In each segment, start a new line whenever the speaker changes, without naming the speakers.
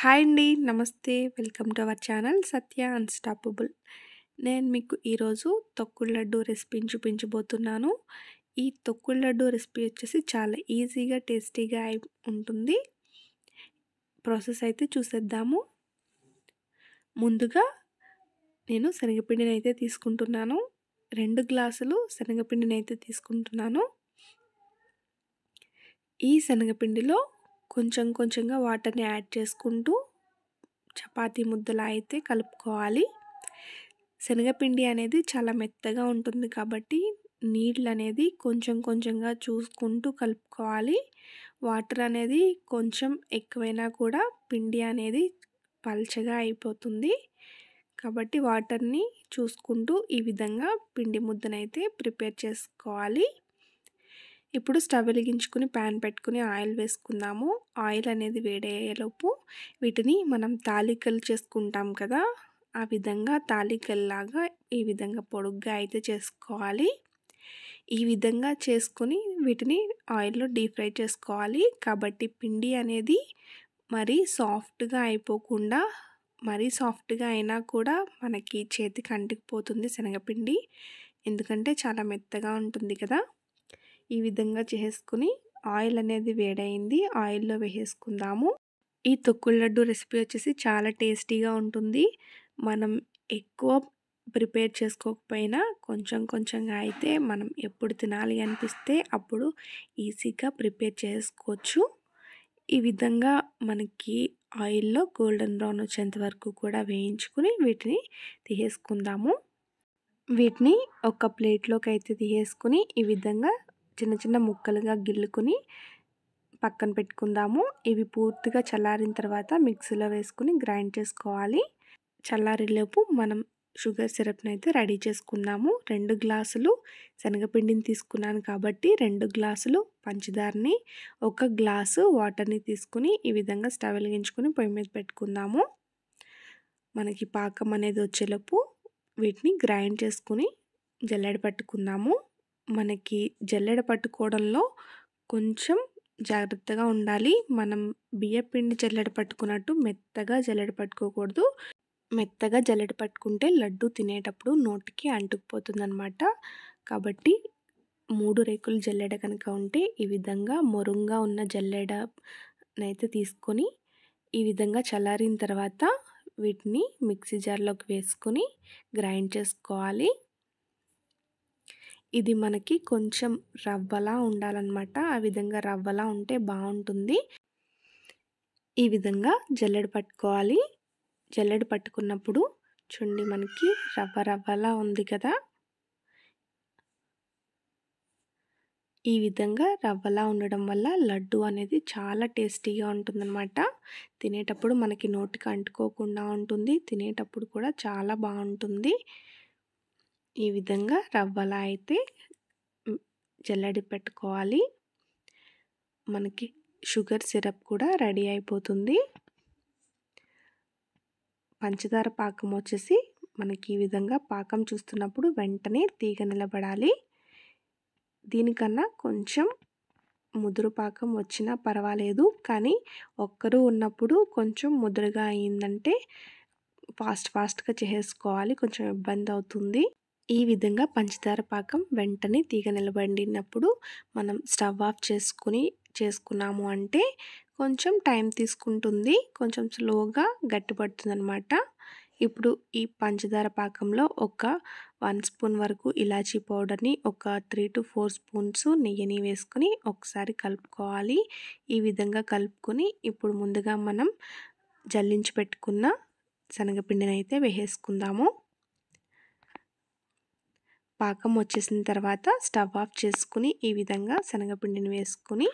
hi అండి నమస్తే welcome to our channel Satya unstoppable నేను మీకు ఈరోజు తొక్కుడు లడ్డు రెసిపీని చూపించబోతున్నాను ఈ తొక్కుడు లడ్డు రెసిపీ వచ్చేసి చాలా ఈజీగా టేస్టీగా అయి ఉంటుంది ప్రాసెస్ అయితే చూసేద్దాము ముందుగా నేను శనగపిండిని అయితే తీసుకుంటున్నాను రెండు గ్లాసులు శనగపిండిని అయితే తీసుకుంటున్నాను ఈ శనగపిండిలో కొంచెం కొంచెంగా వాటర్ని యాడ్ చేసుకుంటూ చపాతీ ముద్దలా అయితే కలుపుకోవాలి శనగపిండి అనేది చాలా మెత్తగా ఉంటుంది కాబట్టి నీళ్ళు అనేది కొంచెం కొంచెంగా చూసుకుంటూ కలుపుకోవాలి వాటర్ అనేది కొంచెం ఎక్కువైనా కూడా పిండి అనేది పల్చగా అయిపోతుంది కాబట్టి వాటర్ని చూసుకుంటూ ఈ విధంగా పిండి ముద్దనైతే ప్రిపేర్ చేసుకోవాలి ఇప్పుడు స్టవ్ వెలిగించుకుని ప్యాన్ పెట్టుకుని ఆయిల్ వేసుకుందాము ఆయిల్ అనేది వేడయ్యేలోపు వీటిని మనం తాలికలు చేసుకుంటాం కదా ఆ విధంగా తాలికల్లాగా ఈ విధంగా పొడుగ్గా అయితే చేసుకోవాలి ఈ విధంగా చేసుకొని వీటిని ఆయిల్లో డీప్ ఫ్రై చేసుకోవాలి కాబట్టి పిండి అనేది మరీ సాఫ్ట్గా అయిపోకుండా మరీ సాఫ్ట్గా అయినా కూడా మనకి చేతికి అంటుకుపోతుంది శనగపిండి ఎందుకంటే చాలా మెత్తగా ఉంటుంది కదా ఈ విధంగా చేసుకుని ఆయిల్ అనేది వేడైంది ఆయిల్లో వేసేసుకుందాము ఈ తొక్కుడు లడ్డు రెసిపీ వచ్చేసి చాలా టేస్టీగా ఉంటుంది మనం ఎక్కువ ప్రిపేర్ చేసుకోకపోయినా కొంచెం కొంచెంగా అయితే మనం ఎప్పుడు తినాలి అనిపిస్తే అప్పుడు ఈజీగా ప్రిపేర్ చేసుకోవచ్చు ఈ విధంగా మనకి ఆయిల్లో గోల్డెన్ బ్రౌన్ వచ్చేంత వరకు కూడా వేయించుకుని వీటిని తీసేసుకుందాము వీటిని ఒక ప్లేట్లోకి అయితే తీసేసుకుని ఈ విధంగా చిన్న చిన్న ముక్కలుగా గిల్లుకొని పక్కన పెట్టుకుందాము ఇవి పూర్తిగా చల్లారిన తర్వాత మిక్సీలో వేసుకుని గ్రైండ్ చేసుకోవాలి చల్లారిలోపు మనం షుగర్ సిరప్ని అయితే రెడీ చేసుకుందాము రెండు గ్లాసులు శనగపిండిని తీసుకున్నాను కాబట్టి రెండు గ్లాసులు పంచదారని ఒక గ్లాసు వాటర్ని తీసుకుని ఈ విధంగా స్టవ్ వెలిగించుకుని పొయ్యి మీద పెట్టుకుందాము మనకి పాకం అనేది వచ్చేలోపు వీటిని గ్రైండ్ చేసుకుని జల్లెడ పట్టుకుందాము మనకి జల్లెడ పట్టుకోవడంలో కొంచెం జాగ్రత్తగా ఉండాలి మనం బియ్యపిండి జల్లెడ పట్టుకున్నట్టు మెత్తగా జల్లెడ పట్టుకోకూడదు మెత్తగా జల్లెడ పట్టుకుంటే లడ్డు తినేటప్పుడు నోటికి అంటుకుపోతుందనమాట కాబట్టి మూడు రేకులు జల్లెడ కనుక ఉంటే ఈ విధంగా మొరుంగా ఉన్న జల్లెడనైతే తీసుకొని ఈ విధంగా చల్లారిన తర్వాత వీటిని మిక్సీ జార్లోకి వేసుకొని గ్రైండ్ చేసుకోవాలి ఇది మనకి కొంచెం రవ్వలా ఉండాలన్నమాట ఆ విధంగా రవ్వలా ఉంటే బాగుంటుంది ఈ విధంగా జల్లెడ పట్టుకోవాలి జల్లెడ పట్టుకున్నప్పుడు చూడండి మనకి రవ్వ రవ్వలా ఉంది కదా ఈ విధంగా రవ్వలా ఉండడం వల్ల లడ్డు అనేది చాలా టేస్టీగా ఉంటుందన్నమాట తినేటప్పుడు మనకి నోటికి అంటుకోకుండా ఉంటుంది తినేటప్పుడు కూడా చాలా బాగుంటుంది ఈ విధంగా రవ్వలా అయితే జల్లడి పెట్టుకోవాలి మనకి షుగర్ సిరప్ కూడా రెడీ అయిపోతుంది పంచదార పాకం వచ్చేసి మనకి ఈ విధంగా పాకం చూస్తున్నప్పుడు వెంటనే తీగ నిలబడాలి దీనికన్నా కొంచెం ముదురు పాకం వచ్చినా పర్వాలేదు కానీ ఒక్కరు ఉన్నప్పుడు కొంచెం ముదురుగా అయిందంటే ఫాస్ట్ ఫాస్ట్గా చేసుకోవాలి కొంచెం ఇబ్బంది అవుతుంది ఈ విధంగా పంచదార పాకం వెంటనే తీగ నిలబడినప్పుడు మనం స్టవ్ ఆఫ్ చేసుకుని చేసుకున్నాము అంటే కొంచెం టైం తీసుకుంటుంది కొంచెం స్లోగా గట్టిపడుతుంది అనమాట ఇప్పుడు ఈ పంచదార పాకంలో ఒక వన్ స్పూన్ వరకు ఇలాచీ పౌడర్ని ఒక త్రీ టు ఫోర్ స్పూన్స్ నెయ్యిని వేసుకుని ఒకసారి కలుపుకోవాలి ఈ విధంగా కలుపుకొని ఇప్పుడు ముందుగా మనం జల్లించి పెట్టుకున్న శనగపిండిని అయితే వేసేసుకుందాము పాకం వచ్చేసిన తర్వాత స్టవ్ ఆఫ్ చేసుకుని ఈ విధంగా శనగపిండిని వేసుకుని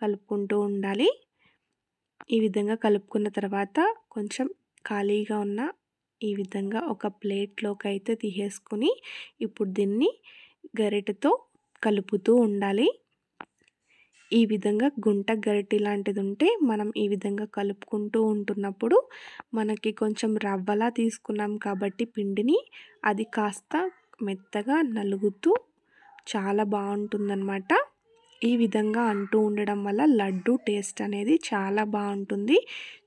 కలుపుకుంటూ ఉండాలి ఈ విధంగా కలుపుకున్న తర్వాత కొంచెం ఖాళీగా ఉన్న ఈ విధంగా ఒక ప్లేట్లోకి అయితే తీసేసుకుని ఇప్పుడు దీన్ని గరిటెతో కలుపుతూ ఉండాలి ఈ విధంగా గుంట గరిటె లాంటిది ఉంటే మనం ఈ విధంగా కలుపుకుంటూ ఉంటున్నప్పుడు మనకి కొంచెం రవ్వలా తీసుకున్నాం కాబట్టి పిండిని అది కాస్త మెత్తగా నలుగుతూ చాలా బాగుంటుందన్నమాట ఈ విధంగా అంటూ ఉండడం వల్ల లడ్డు టేస్ట్ అనేది చాలా బాగుంటుంది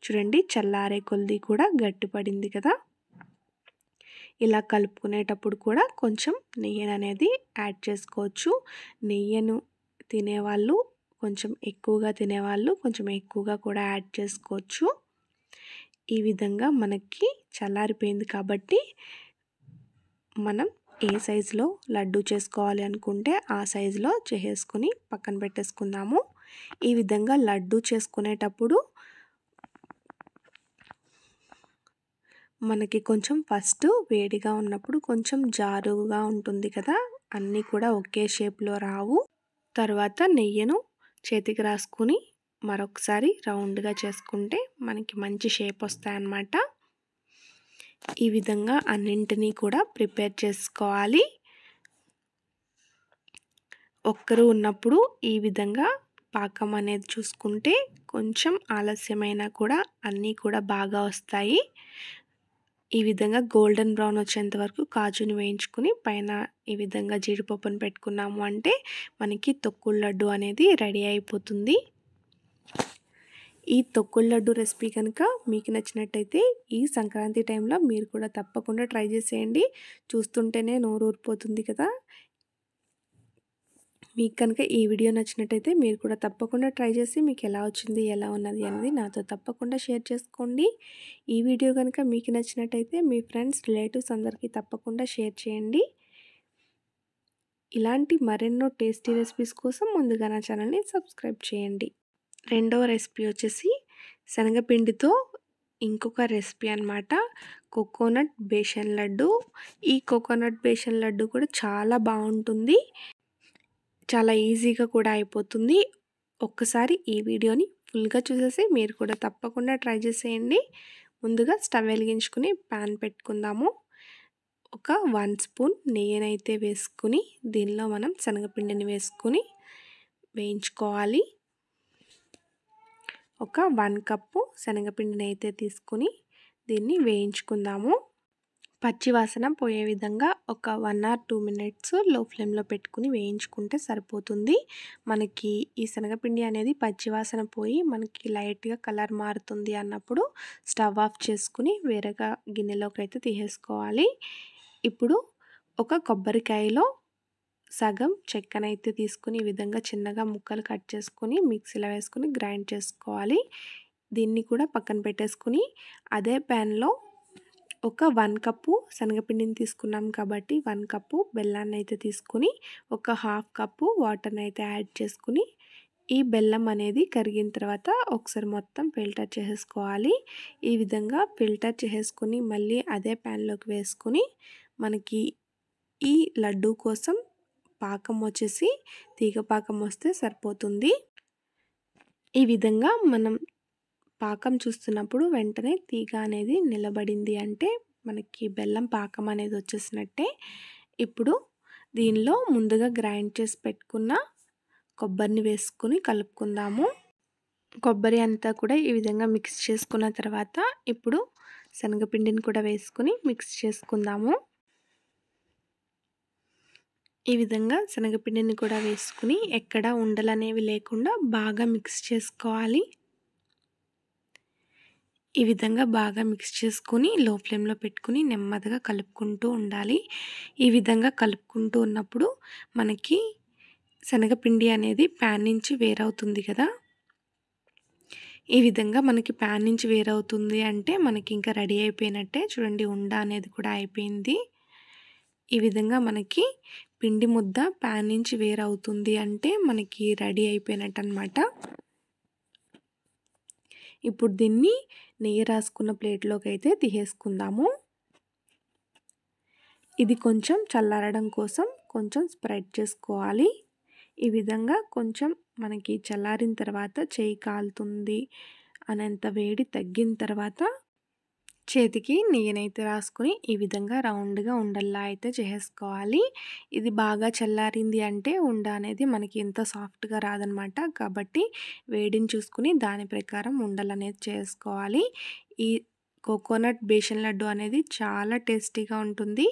చూడండి చల్లారే కొల్ది కూడా గట్టిపడింది కదా ఇలా కలుపుకునేటప్పుడు కూడా కొంచెం నెయ్యను అనేది యాడ్ చేసుకోవచ్చు నెయ్యను తినేవాళ్ళు కొంచెం ఎక్కువగా తినేవాళ్ళు కొంచెం ఎక్కువగా కూడా యాడ్ చేసుకోవచ్చు ఈ విధంగా మనకి చల్లారిపోయింది కాబట్టి మనం ఏ సైజులో లడ్డు చేసుకోవాలి అనుకుంటే ఆ సైజులో చేసేసుకుని పక్కన పెట్టేసుకుందాము ఈ విధంగా లడ్డు చేసుకునేటప్పుడు మనకి కొంచెం ఫస్ట్ వేడిగా ఉన్నప్పుడు కొంచెం జారుగా ఉంటుంది కదా అన్నీ కూడా ఒకే షేప్లో రావు తర్వాత నెయ్యను చేతికి రాసుకుని మరొకసారి రౌండ్గా చేసుకుంటే మనకి మంచి షేప్ వస్తాయన్నమాట ఈ విధంగా అన్నింటినీ కూడా ప్రిపేర్ చేసుకోవాలి ఒక్కరు ఉన్నప్పుడు ఈ విధంగా పాకం అనేది చూసుకుంటే కొంచెం ఆలస్యమైనా కూడా అన్నీ కూడా బాగా వస్తాయి ఈ విధంగా గోల్డెన్ బ్రౌన్ వచ్చేంత వరకు కాజుని వేయించుకుని పైన ఈ విధంగా జీడిపప్పును పెట్టుకున్నాము అంటే మనకి తొక్కుడు లడ్డు అనేది రెడీ అయిపోతుంది ఈ తొక్కుల లడ్డు రెసిపీ కనుక మీకు నచ్చినట్టయితే ఈ సంక్రాంతి టైంలో మీరు కూడా తప్పకుండా ట్రై చేసేయండి చూస్తుంటేనే నోరు ఊరిపోతుంది కదా మీకు కనుక ఈ వీడియో నచ్చినట్టయితే మీరు కూడా తప్పకుండా ట్రై చేసి మీకు ఎలా వచ్చింది ఎలా ఉన్నది అనేది నాతో తప్పకుండా షేర్ చేసుకోండి ఈ వీడియో కనుక మీకు నచ్చినట్టయితే మీ ఫ్రెండ్స్ రిలేటివ్స్ అందరికీ తప్పకుండా షేర్ చేయండి ఇలాంటి మరెన్నో టేస్టీ రెసిపీస్ కోసం ముందుగా నా ఛానల్ని సబ్స్క్రైబ్ చేయండి రెండవ రెసిపీ వచ్చేసి శనగపిండితో ఇంకొక రెసిపీ అనమాట కోకోనట్ బేషన్ లడ్డు ఈ కోకోనట్ బేషన్ లడ్డు కూడా చాలా బాగుంటుంది చాలా ఈజీగా కూడా అయిపోతుంది ఒక్కసారి ఈ వీడియోని ఫుల్గా చూసేసి మీరు కూడా తప్పకుండా ట్రై చేసేయండి ముందుగా స్టవ్ వెలిగించుకుని ప్యాన్ పెట్టుకుందాము ఒక వన్ స్పూన్ నెయ్యినైతే వేసుకుని దీనిలో మనం శనగపిండిని వేసుకుని వేయించుకోవాలి ఒక వన్ కప్పు శనగపిండిని అయితే తీసుకుని దీన్ని వేయించుకుందాము పచ్చివాసన పోయే విధంగా ఒక వన్ ఆర్ టూ మినిట్స్ లో ఫ్లేమ్లో పెట్టుకుని వేయించుకుంటే సరిపోతుంది మనకి ఈ శనగపిండి అనేది పచ్చివాసన పోయి మనకి లైట్గా కలర్ మారుతుంది అన్నప్పుడు స్టవ్ ఆఫ్ చేసుకుని వేరేగా గిన్నెలోకి అయితే తీసేసుకోవాలి ఇప్పుడు ఒక కొబ్బరికాయలో సగం చెక్కనైతే తీసుకుని ఈ విధంగా చిన్నగా ముక్కలు కట్ చేసుకుని మిక్సీలో వేసుకుని గ్రైండ్ చేసుకోవాలి దీన్ని కూడా పక్కన పెట్టేసుకుని అదే ప్యాన్లో ఒక వన్ కప్పు శనగపిండిని తీసుకున్నాం కాబట్టి వన్ కప్పు బెల్లాన్ని అయితే తీసుకుని ఒక హాఫ్ కప్పు వాటర్ని అయితే యాడ్ చేసుకుని ఈ బెల్లం అనేది కరిగిన తర్వాత ఒకసారి మొత్తం ఫిల్టర్ చేసేసుకోవాలి ఈ విధంగా ఫిల్టర్ చేసేసుకుని మళ్ళీ అదే ప్యాన్లోకి వేసుకుని మనకి ఈ లడ్డు కోసం పాకం వచ్చేసి తీగ పాకం వస్తే సరిపోతుంది ఈ విధంగా మనం పాకం చూస్తున్నప్పుడు వెంటనే తీగ అనేది నిలబడింది అంటే మనకి బెల్లం పాకం అనేది వచ్చేసినట్టే ఇప్పుడు దీనిలో ముందుగా గ్రైండ్ చేసి పెట్టుకున్న కొబ్బరిని వేసుకుని కలుపుకుందాము కొబ్బరి అంతా కూడా ఈ విధంగా మిక్స్ చేసుకున్న తర్వాత ఇప్పుడు శనగపిండిని కూడా వేసుకుని మిక్స్ చేసుకుందాము ఈ విధంగా శనగపిండిని కూడా వేసుకుని ఎక్కడ ఉండలు అనేవి లేకుండా బాగా మిక్స్ చేసుకోవాలి ఈ విధంగా బాగా మిక్స్ చేసుకుని లో ఫ్లేమ్లో పెట్టుకుని నెమ్మదిగా కలుపుకుంటూ ఉండాలి ఈ విధంగా కలుపుకుంటూ ఉన్నప్పుడు మనకి శనగపిండి అనేది ప్యాన్ నుంచి వేరవుతుంది కదా ఈ విధంగా మనకి ప్యాన్ నుంచి వేరవుతుంది అంటే మనకి ఇంకా రెడీ అయిపోయినట్టే చూడండి ఉండ అనేది కూడా అయిపోయింది ఈ విధంగా మనకి పిండి ముద్ద ప్యాన్ నుంచి వేరవుతుంది అంటే మనకి రెడీ అయిపోయినట్టు అనమాట ఇప్పుడు దీన్ని నెయ్యి రాసుకున్న ప్లేట్లోకి అయితే తీసేసుకుందాము ఇది కొంచెం చల్లారడం కోసం కొంచెం స్ప్రెడ్ చేసుకోవాలి ఈ విధంగా కొంచెం మనకి చల్లారిన తర్వాత చేయి కాలుతుంది అనేంత వేడి తగ్గిన తర్వాత చేతికి నెయ్యనైతే రాసుకుని ఈ విధంగా రౌండ్గా ఉండల్లా అయితే చేసుకోవాలి ఇది బాగా చల్లారింది అంటే ఉండ అనేది మనకి ఎంత సాఫ్ట్గా రాదనమాట కాబట్టి వేడిని చూసుకుని దాని ప్రకారం ఉండలు అనేది చేసుకోవాలి ఈ కోకోనట్ బేషన్ లడ్డు అనేది చాలా టేస్టీగా ఉంటుంది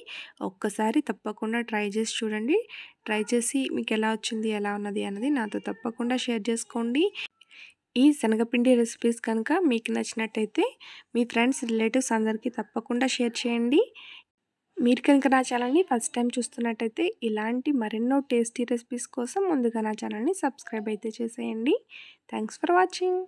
ఒక్కసారి తప్పకుండా ట్రై చేసి చూడండి ట్రై చేసి మీకు ఎలా వచ్చింది ఎలా ఉన్నది అన్నది నాతో తప్పకుండా షేర్ చేసుకోండి ఈ శనగపిండి రెసిపీస్ కనుక మీకు నచ్చినట్టయితే మీ ఫ్రెండ్స్ రిలేటివ్స్ అందరికీ తప్పకుండా షేర్ చేయండి మీరు కనుక నా ఛానల్ని ఫస్ట్ టైం చూస్తున్నట్టయితే ఇలాంటి మరెన్నో టేస్టీ రెసిపీస్ కోసం ముందుగా నా ఛానల్ని సబ్స్క్రైబ్ అయితే చేసేయండి థ్యాంక్స్ ఫర్ వాచింగ్